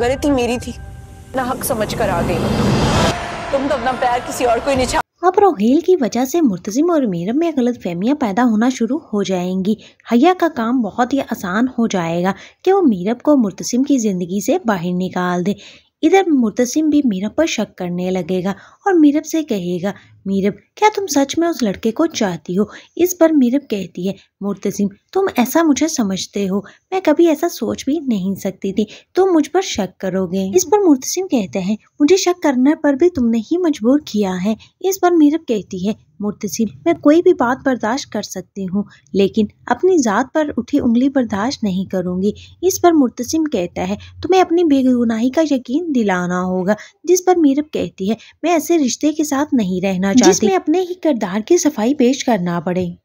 गलती मेरी थी ना हक समझ कर आ गई तुम तो अपना पैर किसी और को ही निछा अब रोहेल की वजह से मुर्तजिम और मीरम में गलत फहमियाँ पैदा होना शुरू हो जाएंगी हया का काम बहुत ही आसान हो जाएगा कि वो मीरब को मुर्तसिम की ज़िंदगी से बाहर निकाल दे इधर मुर्तसिम भी मीरब पर शक करने लगेगा और मीरब से कहेगा मीरब क्या तुम सच में उस लड़के को चाहती हो इस पर मीरब कहती है मुर्तसिम तुम ऐसा मुझे समझते हो मैं कभी ऐसा सोच भी नहीं सकती थी तुम मुझ पर शक करोगे इस पर मुर्तसिम कहते हैं मुझे शक करने पर भी तुमने ही मजबूर किया है इस पर मीरब कहती है मुर्तसिम मैं कोई भी बात बर्दाश्त कर सकती हूँ लेकिन अपनी ज़ात पर उठी उंगली बर्दाश्त नहीं करूँगी इस पर मुर्तसिम कहता है तुम्हें अपनी बेगुनाही का यकीन दिलाना होगा जिस पर मीरब कहती है मैं ऐसे रिश्ते के साथ नहीं रहना चाहती जिसमें अपने ही किरदार की सफाई पेश करना पड़े